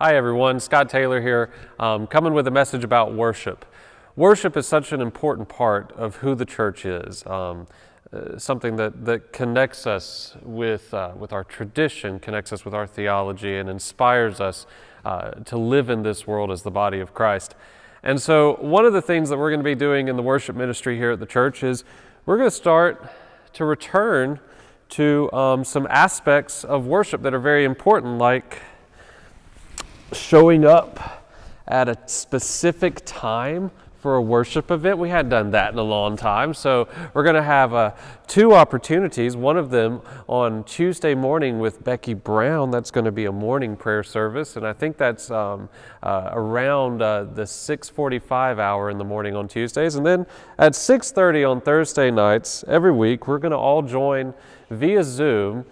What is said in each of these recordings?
Hi, everyone. Scott Taylor here, um, coming with a message about worship. Worship is such an important part of who the church is, um, uh, something that, that connects us with, uh, with our tradition, connects us with our theology, and inspires us uh, to live in this world as the body of Christ. And so, one of the things that we're going to be doing in the worship ministry here at the church is we're going to start to return to um, some aspects of worship that are very important, like showing up at a specific time for a worship event. We hadn't done that in a long time, so we're going to have uh, two opportunities. One of them on Tuesday morning with Becky Brown. That's going to be a morning prayer service, and I think that's um, uh, around uh, the 6:45 hour in the morning on Tuesdays. And then at 6:30 on Thursday nights every week, we're going to all join via Zoom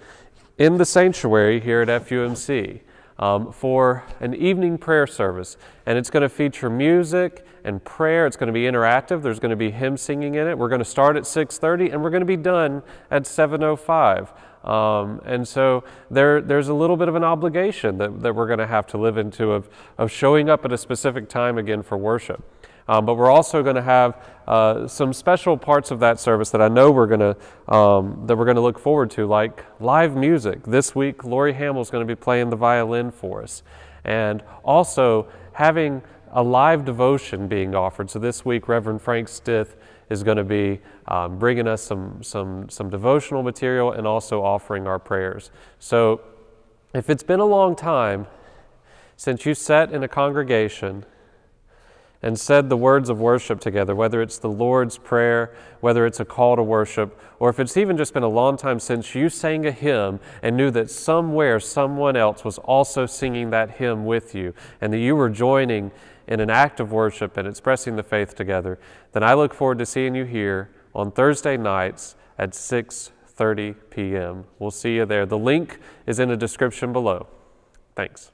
in the sanctuary here at FUMC um, for an evening prayer service. And it's going to feature music and prayer. It's going to be interactive. There's going to be hymn singing in it. We're going to start at 6.30 and we're going to be done at 7.05. Um, and so there, there's a little bit of an obligation that, that we're going to have to live into of, of showing up at a specific time again for worship. Um, but we're also going to have uh, some special parts of that service that I know we're going to um, that we're going to look forward to, like live music. This week, Lori Hamill is going to be playing the violin for us, and also having a live devotion being offered. So this week, Reverend Frank Stith is going to be um, bringing us some, some, some devotional material and also offering our prayers. So if it's been a long time since you sat in a congregation and said the words of worship together, whether it's the Lord's Prayer, whether it's a call to worship, or if it's even just been a long time since you sang a hymn and knew that somewhere someone else was also singing that hymn with you and that you were joining in an act of worship and expressing the faith together, then I look forward to seeing you here on Thursday nights at 6:30 p.m. We'll see you there. The link is in the description below. Thanks.